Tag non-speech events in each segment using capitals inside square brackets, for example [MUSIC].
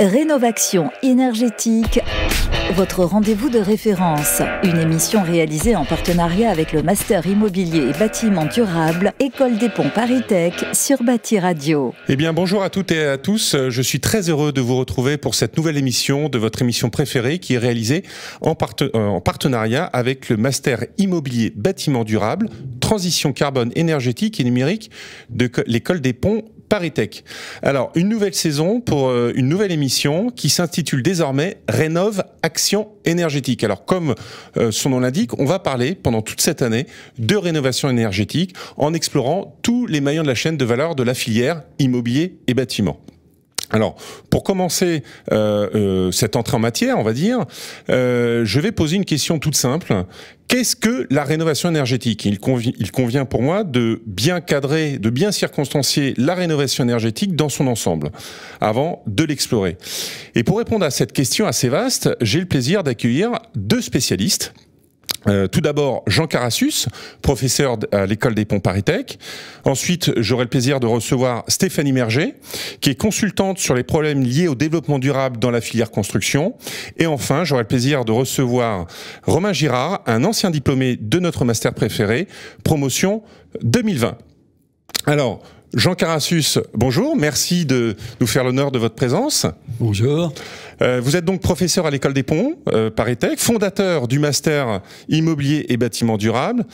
Rénovation énergétique, votre rendez-vous de référence. Une émission réalisée en partenariat avec le Master Immobilier et Bâtiment Durable, École des Ponts Paris-Tech sur Bâti Radio. Eh bien, bonjour à toutes et à tous. Je suis très heureux de vous retrouver pour cette nouvelle émission de votre émission préférée qui est réalisée en, euh, en partenariat avec le Master Immobilier Bâtiment Durable, Transition Carbone Énergétique et Numérique de l'École des Ponts ParisTech. Alors, une nouvelle saison pour euh, une nouvelle émission qui s'intitule désormais Rénove Action énergétique. Alors, comme euh, son nom l'indique, on va parler pendant toute cette année de rénovation énergétique en explorant tous les maillons de la chaîne de valeur de la filière immobilier et bâtiment. Alors, pour commencer euh, cette entrée en matière, on va dire, je vais poser une question toute simple. Qu'est-ce que la rénovation énergétique il convient, il convient, pour moi de bien cadrer, de bien circonstancier la rénovation énergétique dans son ensemble, avant de l'explorer. Et pour répondre à cette question assez vaste, j'ai le plaisir d'accueillir deux spécialistes euh, tout d'abord, Jean Carassus, professeur à l'école des ponts Paris-Tech. Ensuite, j'aurai le plaisir de recevoir Stéphanie Merger, qui est consultante sur les problèmes liés au développement durable dans la filière construction. Et enfin, j'aurai le plaisir de recevoir Romain Girard, un ancien diplômé de notre master préféré, promotion 2020. Alors, Jean Carassus, bonjour, merci de nous faire l'honneur de votre présence. Bonjour. Euh, vous êtes donc professeur à l'École des Ponts, euh, fondateur du master immobilier et bâtiment durable.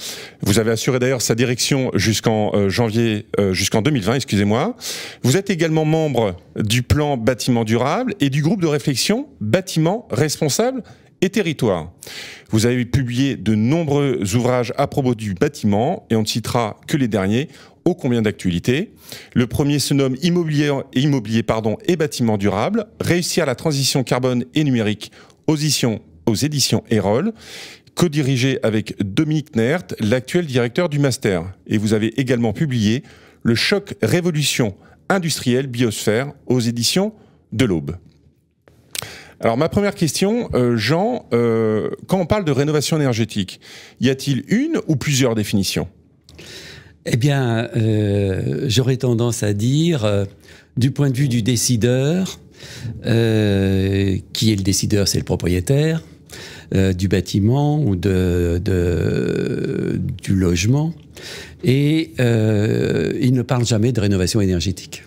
Vous avez assuré d'ailleurs sa direction jusqu'en euh, janvier, euh, jusqu'en 2020, excusez-moi. Vous êtes également membre du plan bâtiment durable et du groupe de réflexion bâtiment responsable et territoire. Vous avez publié de nombreux ouvrages à propos du bâtiment et on ne citera que les derniers combien d'actualités. Le premier se nomme Immobilier, immobilier pardon, et bâtiment durable, réussir la transition carbone et numérique aux éditions, Erol, co-dirigé avec Dominique Nert, l'actuel directeur du master. Et vous avez également publié Le choc révolution industrielle biosphère aux éditions de l'Aube. Alors ma première question, euh, Jean, euh, quand on parle de rénovation énergétique, y a-t-il une ou plusieurs définitions eh bien, euh, j'aurais tendance à dire, euh, du point de vue du décideur, euh, qui est le décideur C'est le propriétaire du bâtiment ou de du logement. Et il ne parle jamais de rénovation énergétique.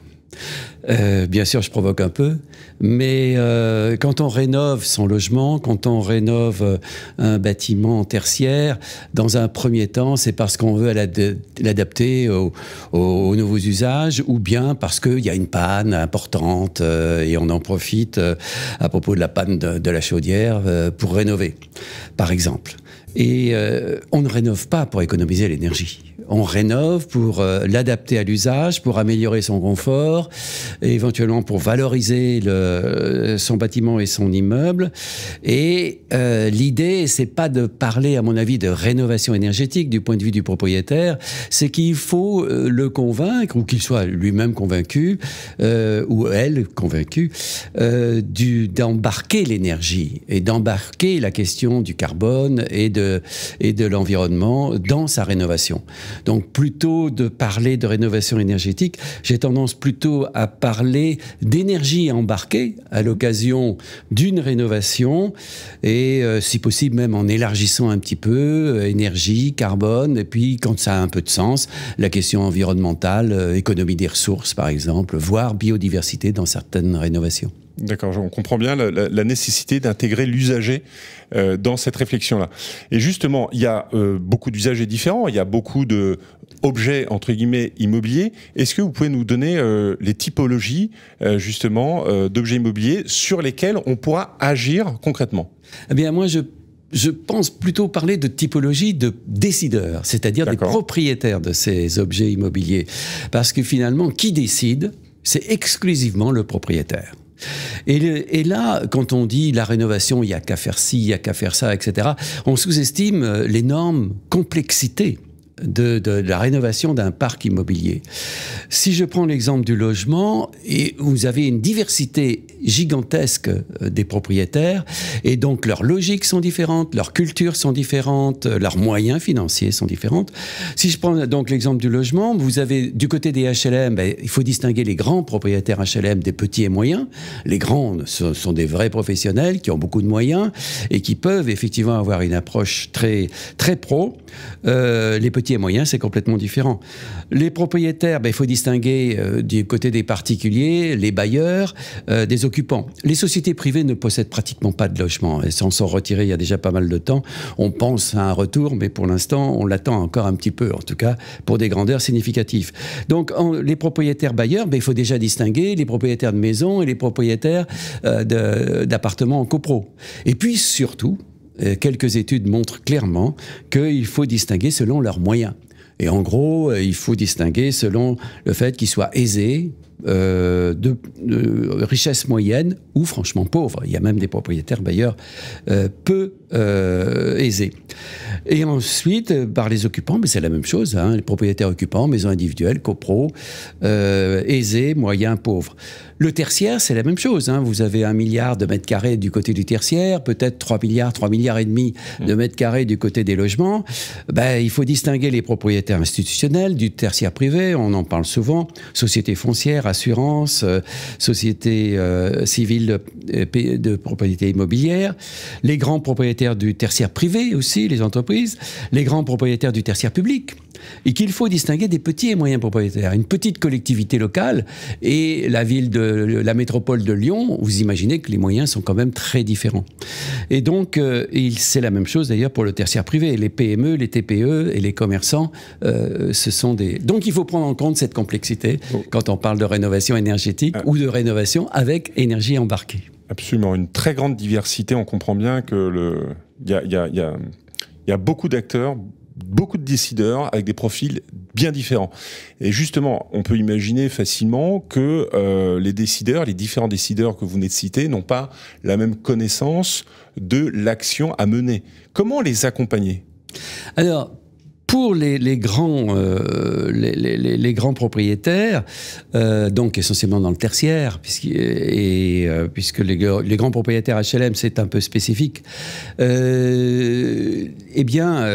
Euh, bien sûr, je provoque un peu, mais euh, quand on rénove son logement, quand on rénove euh, un bâtiment tertiaire, dans un premier temps, c'est parce qu'on veut l'adapter aux, nouveaux usages, ou bien parce qu'il y a une panne importante et on en profite à propos de la panne de la chaudière pour rénover, par exemple. Et euh, on ne rénove pas pour économiser l'énergie. On rénove pour euh, l'adapter à l'usage, pour améliorer son confort, éventuellement pour valoriser le, son bâtiment et son immeuble. Et euh, l'idée, c'est pas de parler, à mon avis, de rénovation énergétique du point de vue du propriétaire. C'est qu'il faut le convaincre, ou qu'il soit lui-même convaincu, ou elle convaincue, d'embarquer l'énergie et d'embarquer la question du carbone et de et de l'environnement dans sa rénovation. Donc plutôt de parler de rénovation énergétique, j'ai tendance plutôt à parler d'énergie embarquée à l'occasion d'une rénovation et euh, si possible même en élargissant un petit peu euh, énergie, carbone et puis quand ça a un peu de sens, la question environnementale, euh, économie des ressources par exemple, voire biodiversité dans certaines rénovations. D'accord, on comprend bien la, nécessité d'intégrer l'usager euh, dans cette réflexion-là. Et justement, il y a euh, beaucoup d'usagers différents, il y a beaucoup d'objets, entre guillemets immobiliers. Est-ce que vous pouvez nous donner euh, les typologies justement d'objets immobiliers sur lesquels on pourra agir concrètement Eh bien, moi, je je pense plutôt parler de typologie de décideurs, c'est-à-dire des propriétaires de ces objets immobiliers. Parce que finalement, qui décide C'est exclusivement le propriétaire. Et, là, quand on dit la rénovation, il n'y a qu'à faire ci, il n'y a qu'à faire ça, etc., on sous-estime euh, l'énorme complexité de, la rénovation d'un parc immobilier. Si je prends l'exemple du logement, vous avez une diversité gigantesque euh, des propriétaires, et donc leurs logiques sont différentes, leurs cultures sont différentes, euh, leurs moyens financiers sont différents. Si je prends donc l'exemple du logement, vous avez du côté des HLM, ben, il faut distinguer les grands propriétaires HLM des petits et moyens. Les grands ce sont des vrais professionnels qui ont beaucoup de moyens et qui peuvent effectivement avoir une approche très, très pro. Euh, les petits moyens, c'est complètement différent. Les propriétaires, ben, il faut distinguer euh, du côté des particuliers, les bailleurs, euh, des occupants. Les sociétés privées ne possèdent pratiquement pas de logement. Elles s'en sont retirées il y a déjà pas mal de temps. On pense à un retour, mais pour l'instant, on l'attend encore un petit peu, en tout cas pour des grandeurs significatives. Donc, les propriétaires bailleurs, ben, il faut déjà distinguer les propriétaires de maisons et les propriétaires euh, d'appartements en copro. Et puis, surtout, euh, quelques études montrent clairement qu'il faut distinguer selon leurs moyens. Et en gros, euh, il faut distinguer selon le fait qu'ils soient aisés, euh, de, richesse moyenne ou franchement pauvres. Il y a même des propriétaires bailleurs peu aisés. Et ensuite, par les occupants, mais c'est la même chose, hein, les propriétaires occupants, maisons individuelles, copro, aisés, moyens, pauvres. Le tertiaire, c'est la même chose. Hein. Vous avez un milliard de mètres carrés du côté du tertiaire, peut-être 3 milliards, 3 milliards et demi mmh. de mètres carrés du côté des logements. Ben, il faut distinguer les propriétaires institutionnels du tertiaire privé, on en parle souvent, sociétés foncières, assurances, euh, sociétés euh, civiles de, euh, de propriété immobilière, les grands propriétaires du tertiaire privé aussi, les entreprises, les grands propriétaires du tertiaire public et qu'il faut distinguer des petits et moyens propriétaires. Une petite collectivité locale et la ville de la métropole de Lyon, vous imaginez que les moyens sont quand même très différents. Et donc, euh, c'est la même chose d'ailleurs pour le tertiaire privé. Les PME, les TPE et les commerçants, euh, ce sont des. Donc, il faut prendre en compte cette complexité oh. quand on parle de rénovation énergétique ah. ou de rénovation avec énergie embarquée. Absolument, une très grande diversité. On comprend bien que le, il y a beaucoup d'acteurs, beaucoup de décideurs avec des profils bien différents. Et justement, on peut imaginer facilement que euh, les décideurs, les différents décideurs que vous venez de citer, n'ont pas la même connaissance de l'action à mener. Comment les accompagner alors, pour les, grands, euh, les, grands propriétaires, euh, donc essentiellement dans le tertiaire, euh, puisque, et, puisque les, grands propriétaires HLM, c'est un peu spécifique, eh bien,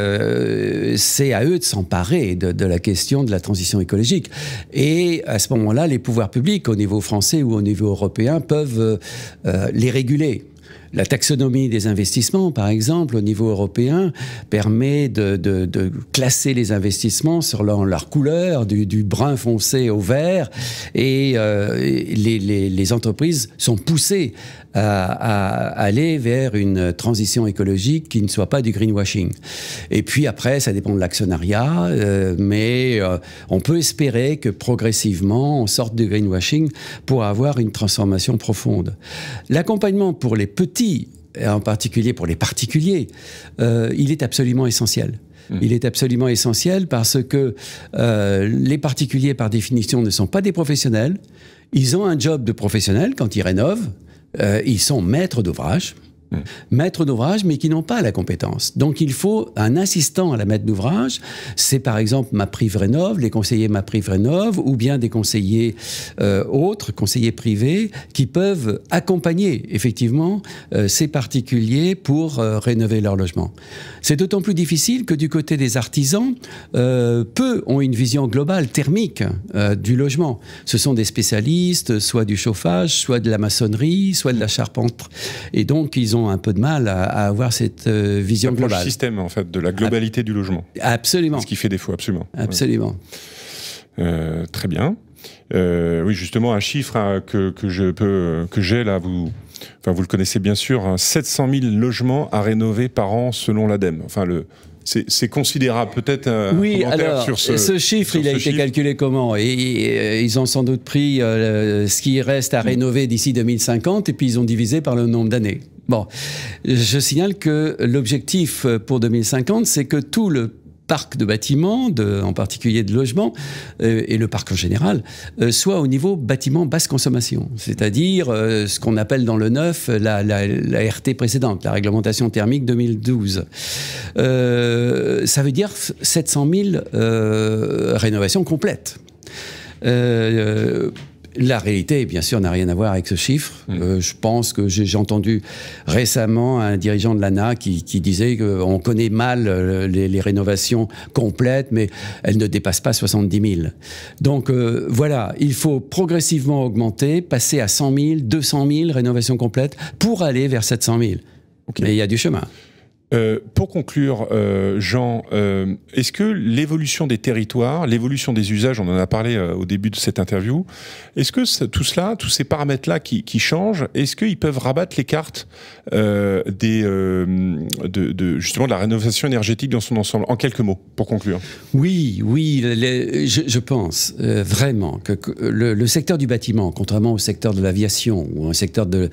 c'est à eux de s'emparer de, de, la question de la transition écologique. Et à ce moment-là, les pouvoirs publics, au niveau français ou au niveau européen, peuvent les réguler la taxonomie des investissements, par exemple, au niveau européen, permet de, classer les investissements sur leur, couleur, du, brun foncé au vert, et euh, les, les entreprises sont poussées à, aller vers une transition écologique qui ne soit pas du greenwashing. Et puis après, ça dépend de l'actionnariat, euh, mais euh, on peut espérer que progressivement, on sorte du greenwashing pour avoir une transformation profonde. L'accompagnement pour les petits, en particulier pour les particuliers, euh, il est absolument essentiel. Mmh. Il est absolument essentiel parce que les particuliers, par définition, ne sont pas des professionnels. Ils ont un job de professionnel quand ils rénovent, euh, ils sont maîtres d'ouvrage maître d'ouvrage, mais qui n'ont pas la compétence. Donc il faut un assistant à la maître d'ouvrage. C'est par exemple ma prive Rénov, les conseillers prive Rénov, ou bien des conseillers euh, autres, conseillers privés, qui peuvent accompagner effectivement euh, ces particuliers pour euh, rénover leur logement. C'est d'autant plus difficile que du côté des artisans, peu ont une vision globale thermique du logement. Ce sont des spécialistes, soit du chauffage, soit de la maçonnerie, soit de la charpente. Et donc ils ont un peu de mal à, avoir cette euh, vision globale. Le système, en fait, de la globalité du logement. Absolument. Ce qui fait défaut, absolument. Absolument. Euh, très bien. Euh, oui, justement, un chiffre hein, que, je peux, que j'ai là, vous, enfin, vous le connaissez bien sûr, 700 hein, 000 logements à rénover par an selon l'ADEME. Enfin, le, c'est considérable, peut-être. Oui, alors, sur ce, ce chiffre, il a été calculé comment et, Ils ont sans doute pris ce qui reste à mm. rénover d'ici 2050 et puis ils ont divisé par le nombre d'années. Bon, je signale que l'objectif euh, pour 2050, c'est que tout le parc de bâtiments, en particulier de logements, euh, et le parc en général, euh, soit au niveau bâtiment basse consommation, c'est-à-dire ce qu'on appelle dans le neuf la, la, RT précédente, la réglementation thermique 2012. ça veut dire 700 000 rénovations complètes. La réalité, bien sûr, n'a rien à voir avec ce chiffre. Mmh. Euh, je pense que j'ai entendu récemment un dirigeant de l'ANA qui, disait qu'on euh, connaît mal euh, les, rénovations complètes, mais elles ne dépassent pas 70 000. Donc voilà, il faut progressivement augmenter, passer à 100 000, 200 000 rénovations complètes pour aller vers 700 000. Mais il y a du chemin. Euh, pour conclure, euh, Jean, euh, est-ce que l'évolution des territoires, l'évolution des usages, on en a parlé au début de cette interview, est-ce que tout cela, tous ces paramètres-là qui, changent, est-ce qu'ils peuvent rabattre les cartes des, de, justement de la rénovation énergétique dans son ensemble En quelques mots, pour conclure. Oui, oui, je, pense vraiment que, le, secteur du bâtiment, contrairement au secteur de l'aviation ou au secteur de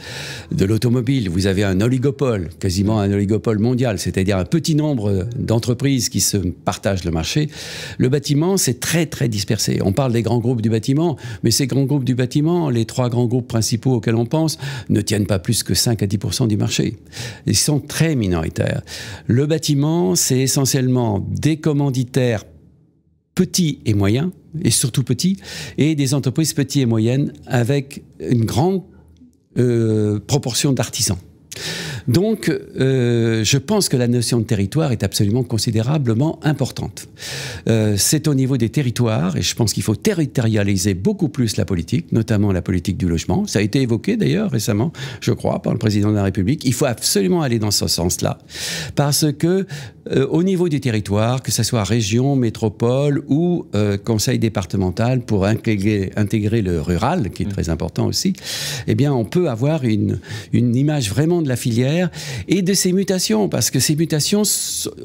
l'automobile, vous avez un oligopole, quasiment un oligopole mondial c'est-à-dire un petit nombre d'entreprises qui se partagent le marché, le bâtiment, c'est très, très dispersé. On parle des grands groupes du bâtiment, mais ces grands groupes du bâtiment, les trois grands groupes principaux auxquels on pense, ne tiennent pas plus que 5 à 10 du marché. Ils sont très minoritaires. Le bâtiment, c'est essentiellement des commanditaires petits et moyens, et surtout petits, et des entreprises petites et moyennes avec une grande euh, proportion d'artisans. Donc, euh, je pense que la notion de territoire est absolument considérablement importante. Euh, c'est au niveau des territoires, et je pense qu'il faut territorialiser beaucoup plus la politique, notamment la politique du logement. Ça a été évoqué d'ailleurs récemment, je crois, par le président de la République. Il faut absolument aller dans ce sens-là, parce que euh, au niveau du territoire, que ce soit région, métropole ou conseil départemental, pour intégrer, le rural, qui est mmh. très important aussi, eh bien, on peut avoir une image vraiment de la filière et de ces mutations, parce que ces mutations,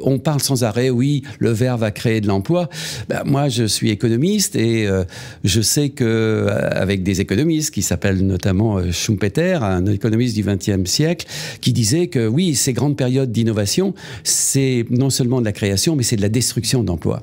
on parle sans arrêt, oui, le verre va créer de l'emploi. Ben, moi, je suis économiste et euh, je sais que euh, avec des économistes qui s'appellent notamment euh, Schumpeter, un économiste du XXe siècle, qui disait que oui, ces grandes périodes d'innovation, c'est non seulement de la création, mais c'est de la destruction d'emplois.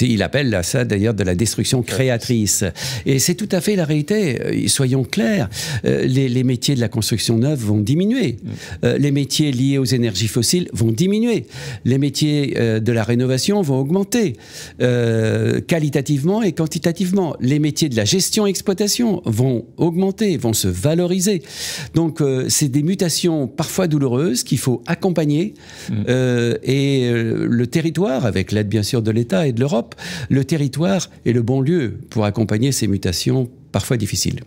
Il appelle ça d'ailleurs de la destruction créatrice. Et c'est tout à fait la réalité. Soyons clairs, les, métiers de la construction neuve vont diminuer. Mmh. Euh, les métiers liés aux énergies fossiles vont diminuer. Les métiers euh, de la rénovation vont augmenter euh, qualitativement et quantitativement. Les métiers de la gestion-exploitation vont augmenter, vont se valoriser. Donc, c'est des mutations parfois douloureuses qu'il faut accompagner. Mm. et le territoire, avec l'aide bien sûr de l'État et de l'Europe, le territoire est le bon lieu pour accompagner ces mutations parfois difficiles.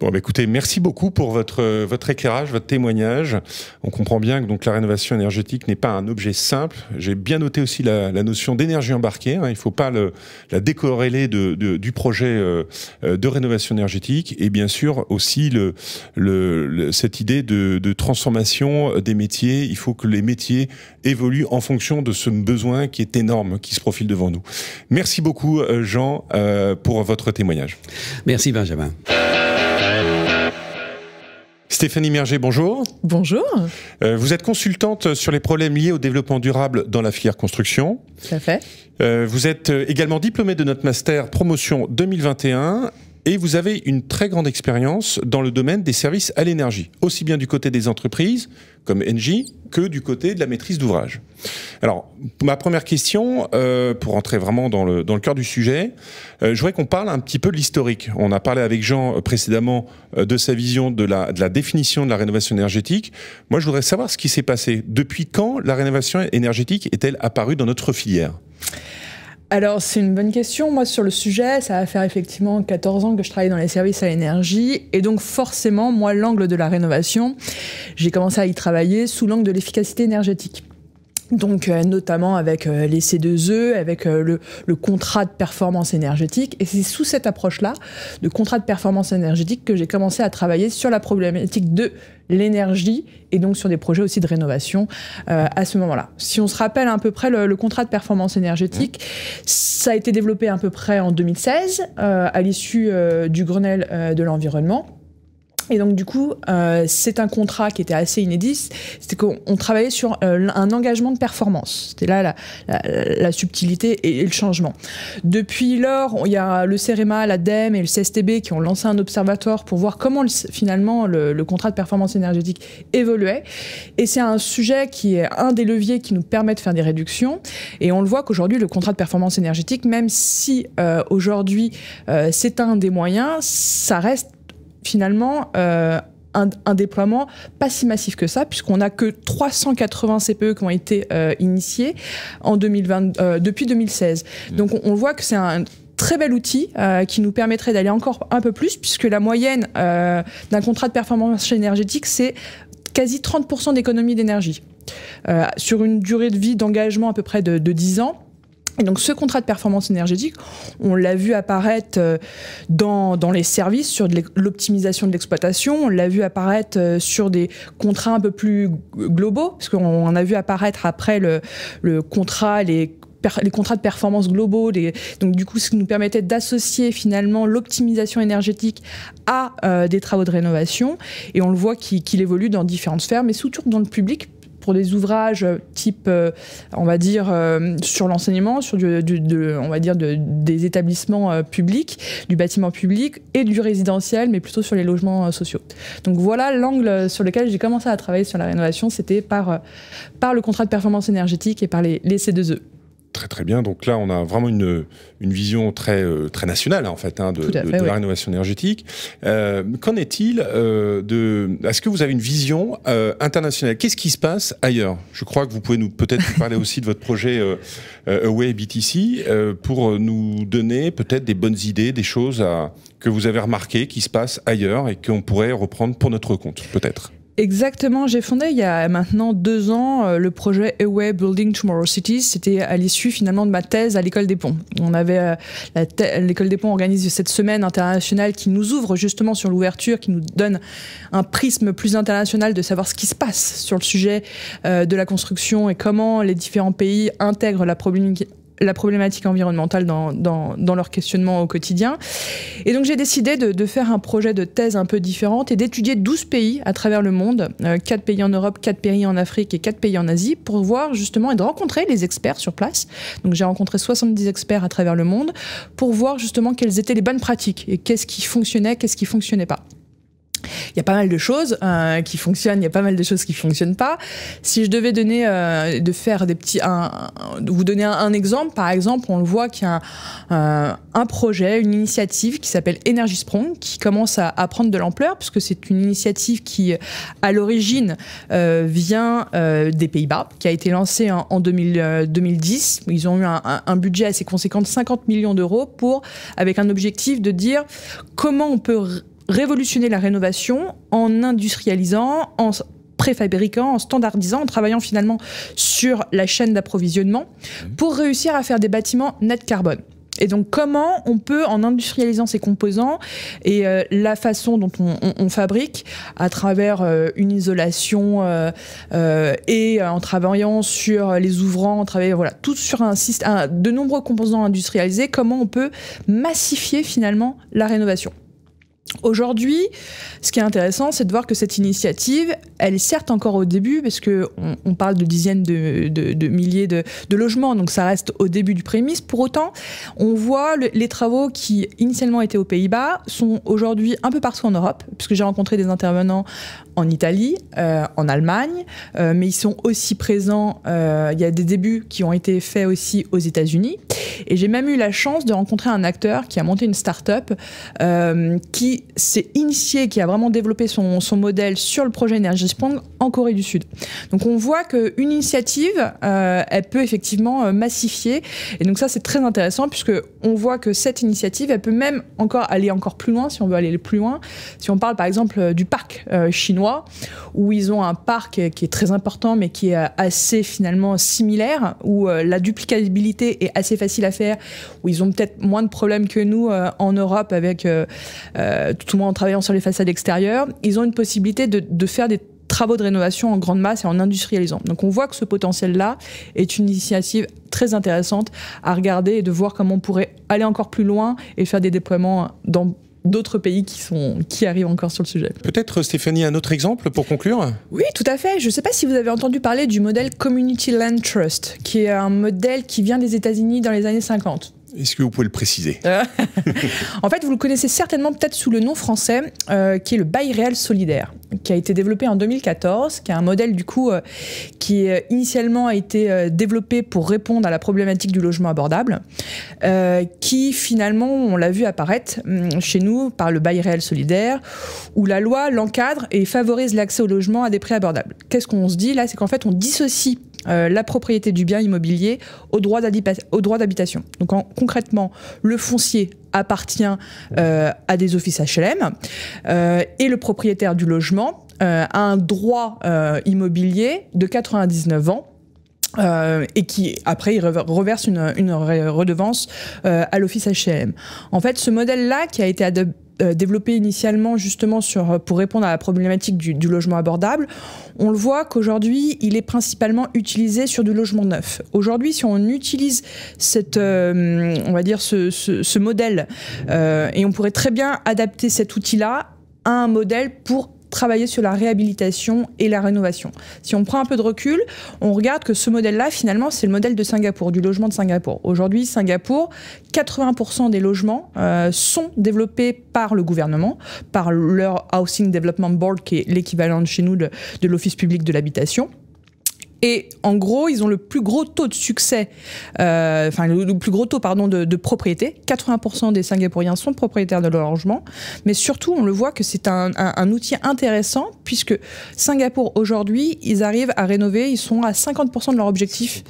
Bon, bah, écoutez, merci beaucoup pour votre, euh, votre éclairage, votre témoignage. On comprend bien que donc, la rénovation énergétique n'est pas un objet simple. J'ai bien noté aussi la, la notion d'énergie embarquée. Hein. Il ne faut pas le, la décorréler de, de, du projet euh, euh, de rénovation énergétique et bien sûr aussi le, le, cette idée de, de transformation des métiers. Il faut que les métiers évoluent en fonction de ce besoin qui est énorme, qui se profile devant nous. Merci beaucoup, Jean, pour votre témoignage. Merci, Benjamin. Stéphanie Merger, bonjour. Bonjour. Euh, vous êtes consultante sur les problèmes liés au développement durable dans la filière construction. Tout fait. Euh, vous êtes euh, également diplômée de notre master promotion 2021 et vous avez une très grande expérience dans le domaine des services à l'énergie, aussi bien du côté des entreprises comme Engie que du côté de la maîtrise d'ouvrage. Alors, ma première question, euh, pour entrer vraiment dans le, dans le cœur du sujet, euh, je voudrais qu'on parle un petit peu de l'historique. On a parlé avec Jean euh, précédemment euh, de sa vision de la, de la définition de la rénovation énergétique. Moi, je voudrais savoir ce qui s'est passé. Depuis quand la rénovation énergétique est-elle apparue dans notre filière alors, c'est une bonne question. Moi, sur le sujet, ça va faire effectivement 14 ans que je travaille dans les services à l'énergie. Et donc, forcément, moi, l'angle de la rénovation, j'ai commencé à y travailler sous l'angle de l'efficacité énergétique. Donc, euh, notamment avec euh, les C2E, avec euh, le, contrat de performance énergétique. Et c'est sous cette approche-là, de contrat de performance énergétique, que j'ai commencé à travailler sur la problématique de l'énergie et donc sur des projets aussi de rénovation à ce moment-là. Si on se rappelle à peu près le, contrat de performance énergétique, ça a été développé à peu près en 2016, à l'issue du Grenelle de l'environnement. Et donc du coup, euh, c'est un contrat qui était assez inédit. C'était qu'on travaillait sur euh, un engagement de performance. C'était là la, la, la, subtilité et, le changement. Depuis lors, il y a le CEREMA, l'ADEME et le CSTB qui ont lancé un observatoire pour voir comment finalement le, le, contrat de performance énergétique évoluait. Et c'est un sujet qui est un des leviers qui nous permet de faire des réductions. Et on le voit qu'aujourd'hui, le contrat de performance énergétique, même si euh, aujourd'hui euh, c'est un des moyens, ça reste finalement euh, un, déploiement pas si massif que ça, puisqu'on n'a que 380 CPE qui ont été euh, initiés en 2020, euh, depuis 2016. Mmh. Donc on, voit que c'est un très bel outil qui nous permettrait d'aller encore un peu plus, puisque la moyenne d'un contrat de performance énergétique, c'est quasi 30% d'économie d'énergie. sur une durée de vie d'engagement à peu près de 10 ans, et donc ce contrat de performance énergétique, on l'a vu apparaître euh, dans, les services sur l'optimisation de l'exploitation, on l'a vu apparaître euh, sur des contrats un peu plus globaux, parce qu'on a vu apparaître après le, contrat, les les contrats de performance globaux, donc du coup ce qui nous permettait d'associer finalement l'optimisation énergétique à euh, des travaux de rénovation et on le voit qu'il évolue dans différentes sphères mais surtout dans le public pour des ouvrages euh, type, euh, on va dire, euh, sur l'enseignement, sur on va dire des établissements publics, du bâtiment public et du résidentiel, mais plutôt sur les logements sociaux. Donc voilà l'angle sur lequel j'ai commencé à travailler sur la rénovation, c'était par, par le contrat de performance énergétique et par les, les C2E très très bien. Donc là, on a vraiment une, vision très euh, très nationale en fait hein, de, la rénovation énergétique. Euh, qu'en est-il euh, de Est-ce que vous avez une vision internationale Qu'est-ce qui se passe ailleurs Je crois que vous pouvez peut-être parler aussi de votre projet Away BTC pour nous donner peut-être des bonnes idées, des choses que vous avez remarquées qui se passent ailleurs et qu'on pourrait reprendre pour notre compte peut-être. Exactement, j'ai fondé il y a maintenant deux ans euh, le projet Away Building Tomorrow Cities. C'était à l'issue finalement de ma thèse à l'école des ponts. On avait euh, l'école des ponts organise cette semaine internationale qui nous ouvre justement sur l'ouverture, qui nous donne un prisme plus international de savoir ce qui se passe sur le sujet euh, de la construction et comment les différents pays intègrent la problématique la problématique environnementale dans, dans, leur questionnement au quotidien. Et donc j'ai décidé de, de, faire un projet de thèse un peu différente et d'étudier 12 pays à travers le monde, 4 euh, pays en Europe, 4 pays en Afrique et 4 pays en Asie, pour voir justement et de rencontrer les experts sur place. Donc j'ai rencontré 70 experts à travers le monde pour voir justement quelles étaient les bonnes pratiques et qu'est-ce qui fonctionnait, qu'est-ce qui fonctionnait pas. Il y a pas mal de choses euh, qui fonctionnent, il y a pas mal de choses qui fonctionnent pas. Si je devais donner, euh, de faire des petits, vous donner un, exemple, par exemple, on le voit qu'il y a un, euh, projet, une initiative qui s'appelle Energy Sprong, qui commence à, prendre de l'ampleur, puisque c'est une initiative qui, à l'origine, vient des Pays-Bas, qui a été lancée en, 2010. Ils ont eu un, budget assez conséquent de 50 millions d'euros pour, avec un objectif de dire comment on peut révolutionner la rénovation en industrialisant, en préfabriquant, en standardisant, en travaillant finalement sur la chaîne d'approvisionnement mmh. pour réussir à faire des bâtiments net carbone. Et donc comment on peut, en industrialisant ces composants et euh, la façon dont on, fabrique, à travers euh, une isolation euh, et en travaillant sur les ouvrants, en travaillant voilà, tout sur un système, de nombreux composants industrialisés, comment on peut massifier finalement la rénovation. Aujourd'hui, ce qui est intéressant, c'est de voir que cette initiative, elle est certes encore au début, parce qu'on on parle de dizaines de, milliers de, logements, donc ça reste au début du prémisse. Pour autant, on voit les travaux qui initialement étaient aux Pays-Bas sont aujourd'hui un peu partout en Europe, puisque j'ai rencontré des intervenants en Italie, euh, en Allemagne, euh, mais ils sont aussi présents, euh, il y a des débuts qui ont été faits aussi aux États-Unis. Et j'ai même eu la chance de rencontrer un acteur qui a monté une start-up qui c'est initié, qui a vraiment développé son, modèle sur le projet Energy Spong en Corée du Sud. Donc on voit qu'une initiative, euh, elle peut effectivement euh, massifier. Et donc ça, c'est très intéressant puisque on voit que cette initiative, elle peut même encore aller encore plus loin si on veut aller plus loin. Si on parle par exemple euh, du parc chinois, où ils ont un parc qui est très important mais qui est assez finalement similaire, où la duplicabilité est assez facile à faire, où ils ont peut-être moins de problèmes que nous en Europe avec euh, tout le monde en travaillant sur les façades extérieures, ils ont une possibilité de, faire des travaux de rénovation en grande masse et en industrialisant. Donc on voit que ce potentiel-là est une initiative très intéressante à regarder et de voir comment on pourrait aller encore plus loin et faire des déploiements dans d'autres pays qui, sont, qui arrivent encore sur le sujet. Peut-être Stéphanie, un autre exemple pour conclure Oui, tout à fait. Je ne sais pas si vous avez entendu parler du modèle Community Land Trust, qui est un modèle qui vient des États-Unis dans les années 50. Est-ce que vous pouvez le préciser [LAUGHS] En fait, vous le connaissez certainement peut-être sous le nom français euh, qui est le bail réel solidaire, qui a été développé en 2014, qui est un modèle du coup euh, qui euh, initialement a été développé pour répondre à la problématique du logement abordable, qui finalement, on l'a vu apparaître hum, chez nous par le bail réel solidaire, où la loi l'encadre et favorise l'accès au logement à des prix abordables. Qu'est-ce qu'on se dit là C'est qu'en fait, on dissocie euh, la propriété du bien immobilier au droit d'habitation. Donc concrètement, le foncier appartient euh, à des offices HLM euh, et le propriétaire du logement a un droit immobilier de 99 ans. et qui après il reverse une, redevance à l'office HLM. En fait, ce modèle-là qui a été adopté euh, développé initialement justement sur, euh, pour répondre à la problématique du, logement abordable, on le voit qu'aujourd'hui, il est principalement utilisé sur du logement neuf. Aujourd'hui, si on utilise cette, euh, on va dire ce, modèle, et on pourrait très bien adapter cet outil-là à un modèle pour travailler sur la réhabilitation et la rénovation. Si on prend un peu de recul, on regarde que ce modèle-là, finalement, c'est le modèle de Singapour, du logement de Singapour. Aujourd'hui, Singapour, 80% des logements euh, sont développés par le gouvernement, par leur Housing Development Board, qui est l'équivalent chez nous de l'Office public de l'habitation. Et en gros, ils ont le plus gros taux de succès, euh, enfin le, plus gros taux pardon de, propriété. 80% des Singapouriens sont propriétaires de leur logement, mais surtout on le voit que c'est un, outil intéressant puisque Singapour aujourd'hui, ils arrivent à rénover, ils sont à 50% de leur objectif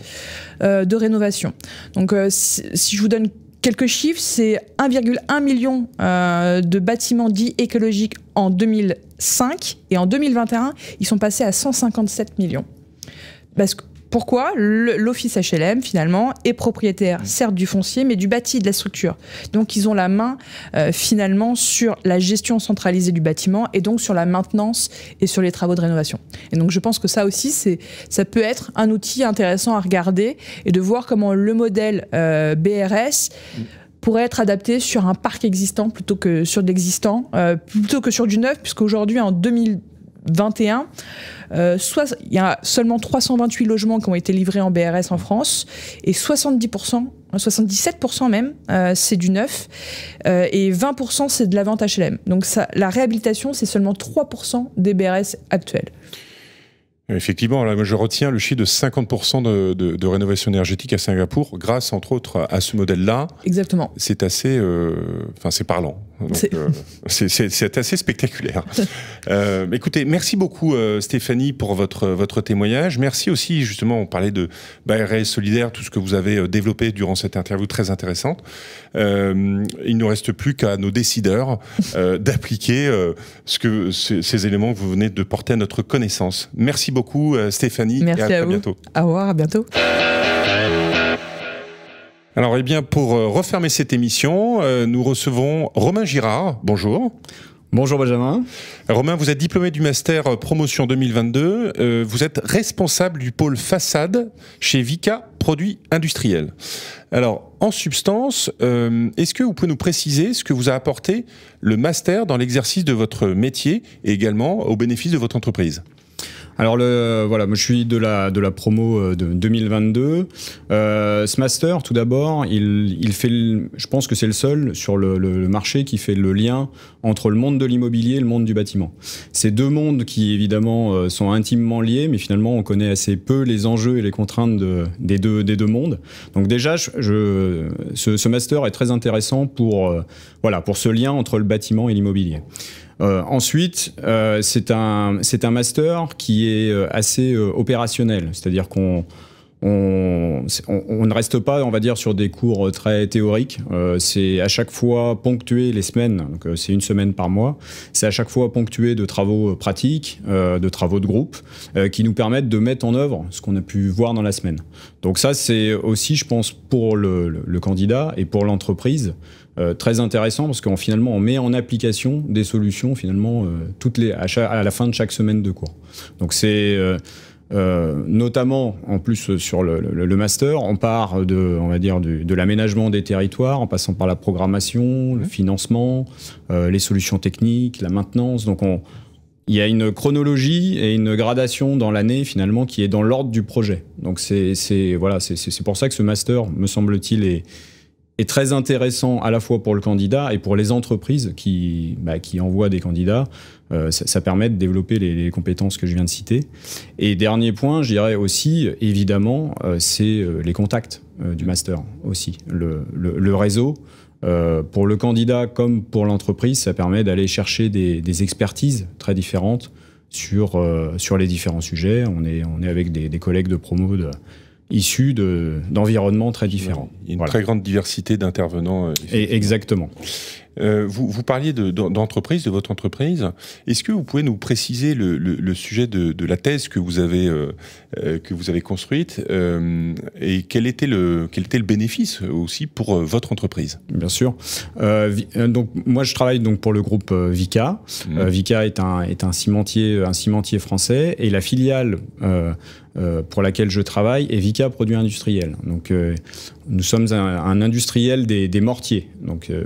euh, de rénovation. Donc euh, si, je vous donne quelques chiffres, c'est 1,1 million de bâtiments dits écologiques en 2005 et en 2021, ils sont passés à 157 millions. Parce que pourquoi l'office HLM finalement est propriétaire mmh. certes du foncier mais du bâti de la structure donc ils ont la main euh, finalement sur la gestion centralisée du bâtiment et donc sur la maintenance et sur les travaux de rénovation et donc je pense que ça aussi c'est ça peut être un outil intéressant à regarder et de voir comment le modèle euh, BRS mmh. pourrait être adapté sur un parc existant plutôt que sur l'existant, euh, plutôt que sur du neuf, puisque aujourd'hui en 2000, 21, euh, il y a seulement 328 logements qui ont été livrés en BRS en France et 70%, 77% euh, même, euh, c'est du neuf et 20% c'est de la vente HLM. Donc la réhabilitation, c'est seulement 3% des BRS actuels. Effectivement, je retiens le chiffre de 50% de, rénovation énergétique à Singapour, grâce entre autres à ce modèle-là. Exactement. C'est assez, enfin, c'est parlant. Euh, c'est assez spectaculaire. [LAUGHS] Euh, écoutez, merci beaucoup euh, Stéphanie pour votre, votre témoignage. Merci aussi, justement, on parlait de BRS bah, Solidaire, tout ce que vous avez développé durant cette interview très intéressante. il ne reste plus qu'à nos décideurs [LAUGHS] d'appliquer ce que ces éléments que vous venez de porter à notre connaissance. Merci beaucoup Stéphanie merci et à, à vous. bientôt. Au à bientôt. Alors, eh bien, pour euh, refermer cette émission, euh, nous recevons Romain Girard. Bonjour. Bonjour Benjamin. Romain, vous êtes diplômé du master euh, promotion 2022. vous êtes responsable du pôle façade chez Vika Produits Industriels. Alors, en substance, est-ce que vous pouvez nous préciser ce que vous a apporté le master dans l'exercice de votre métier et également au bénéfice de votre entreprise alors le, voilà, moi je suis de la, de la promo euh, de 2022. Euh, ce master, tout d'abord, il, il, fait, je pense que c'est le seul sur le, marché qui fait le lien entre le monde de l'immobilier et le monde du bâtiment. Ces deux mondes qui évidemment euh, sont intimement liés, mais finalement on connaît assez peu les enjeux et les contraintes de, des, deux, des deux mondes. Donc déjà, je, ce, ce, master est très intéressant pour, euh, voilà, pour ce lien entre le bâtiment et l'immobilier. Euh, ensuite, euh, c'est un, un master qui est euh, assez opérationnel, c'est-à-dire qu'on on, ne reste pas, on va dire, sur des cours très théoriques. c'est à chaque fois ponctué les semaines, donc c'est une semaine par mois. C'est à chaque fois ponctué de travaux pratiques, de travaux de groupe, qui nous permettent de mettre en œuvre ce qu'on a pu voir dans la semaine. Donc ça, c'est aussi, je pense, pour le candidat et pour l'entreprise, euh, très intéressant parce qu'on finalement on met en application des solutions finalement euh, toutes les, à, à, la fin de chaque semaine de cours. Donc c'est euh, notamment en plus sur le, master, on part de, on va dire, de l'aménagement des territoires, en passant par la programmation, le financement, les solutions techniques, la maintenance. Donc on, il y a une chronologie et une gradation dans l'année finalement qui est dans l'ordre du projet. Donc c'est voilà, c'est pour ça que ce master, me semble-t-il, est, est très intéressant à la fois pour le candidat et pour les entreprises qui, bah, qui envoient des candidats. Euh, ça, permet de développer les, compétences que je viens de citer. Et dernier point, je dirais aussi, évidemment, euh, c'est euh, les contacts du master aussi, le, le, le réseau. pour le candidat comme pour l'entreprise, ça permet d'aller chercher des, des, expertises très différentes sur, sur les différents sujets. On est, on est avec des, des collègues de promo de, issus d'environnements très différents. Il y a une très grande diversité d'intervenants. Euh, exactement. Euh, vous, parliez d'entreprise, de, votre entreprise. Est-ce que vous pouvez nous préciser le, sujet de, la thèse que vous avez, euh, euh, que vous avez construite et quel était, le, quel était le bénéfice aussi pour votre entreprise Bien sûr. donc, moi, je travaille donc pour le groupe Vika. Mmh. Vika est un, est un, cimentier, un cimentier français et la filiale pour laquelle je travaille est Vika Produits Industriels. Donc, nous sommes un, industriel des, mortiers, donc euh,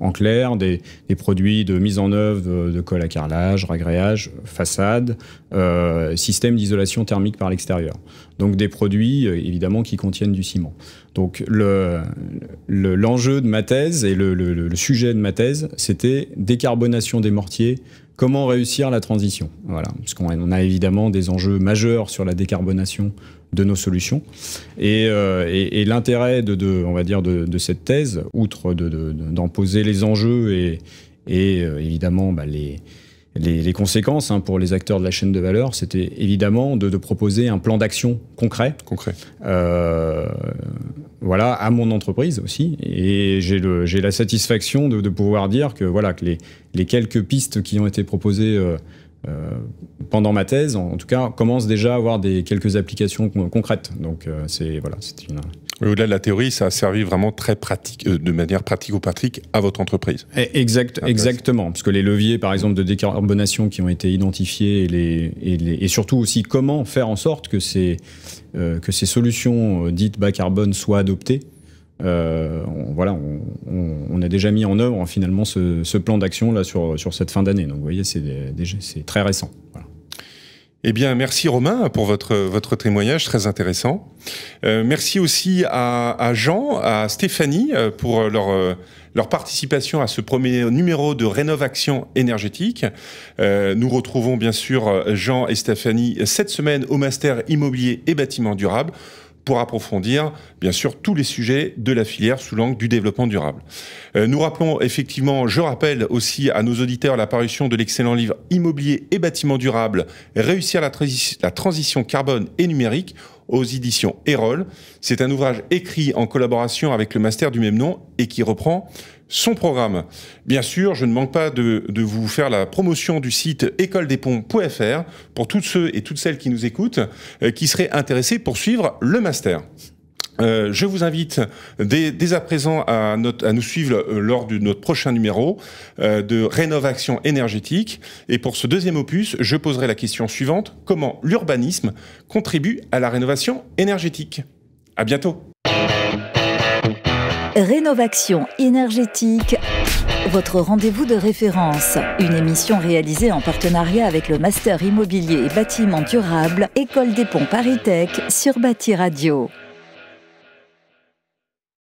en clair, des, produits de mise en œuvre de, colle à carrelage, ragréage, façade, euh, système d'isolation thermique par l'extérieur. Donc des produits euh, évidemment qui contiennent du ciment. Donc l'enjeu le, de ma thèse et le, sujet de ma thèse, c'était décarbonation des mortiers comment réussir la transition. Voilà, parce qu'on a évidemment des enjeux majeurs sur la décarbonation de nos solutions. Et, euh, l'intérêt de, on va dire, de, cette thèse, outre d'en de, poser les enjeux et, et euh, évidemment bah, les, les, conséquences hein, pour les acteurs de la chaîne de valeur, c'était évidemment de, proposer un plan d'action concret. Concret. Euh, voilà, à mon entreprise aussi. Et j'ai la satisfaction de, pouvoir dire que, voilà, que les, quelques pistes qui ont été proposées euh, euh, pendant ma thèse, en, tout cas, commencent déjà à avoir des, quelques applications concrètes. Donc, c'est voilà, une, au-delà de la théorie, ça a servi vraiment très pratique, euh, de manière pratique ou pratique à votre entreprise. Eh, exact, ah, exactement, parce que les leviers, par exemple, de décarbonation qui ont été identifiés et, les, et, surtout aussi comment faire en sorte que ces, euh, que ces solutions euh, dites bas carbone soient adoptées. on, voilà, on, a déjà mis en œuvre finalement ce, plan d'action là sur, sur cette fin d'année. Donc vous voyez, c'est, c'est très récent. Voilà. Eh bien, merci Romain pour votre, votre témoignage très intéressant. Euh, merci aussi à, Jean, à Stéphanie euh, pour leur, euh, leur participation à ce premier numéro de Rénovation énergétique. nous retrouvons bien sûr Jean et Stéphanie cette semaine au Master Immobilier et Bâtiments durable pour approfondir, bien sûr, tous les sujets de la filière sous l'angle du développement durable. Euh, nous rappelons effectivement, je rappelle aussi à nos auditeurs l'apparition de l'excellent livre Immobilier et bâtiment durable, réussir la transition carbone et numérique aux éditions Erol. C'est un ouvrage écrit en collaboration avec le master du même nom et qui reprend son programme. Bien sûr, je ne manque pas de, de vous faire la promotion du site écoledespons.fr pour tous ceux et toutes celles qui nous écoutent, euh, qui seraient intéressés pour suivre le master. Euh, je vous invite dès, à présent à, nous suivre euh, lors de notre prochain numéro euh, de rénovation énergétique. Et pour ce deuxième opus, je poserai la question suivante comment l'urbanisme contribue à la rénovation énergétique À bientôt. Rénovation énergétique. Votre rendez-vous de référence, une émission réalisée en partenariat avec le Master Immobilier et Bâtiment Durable, École des Ponts Paris Tech sur Bâti Radio.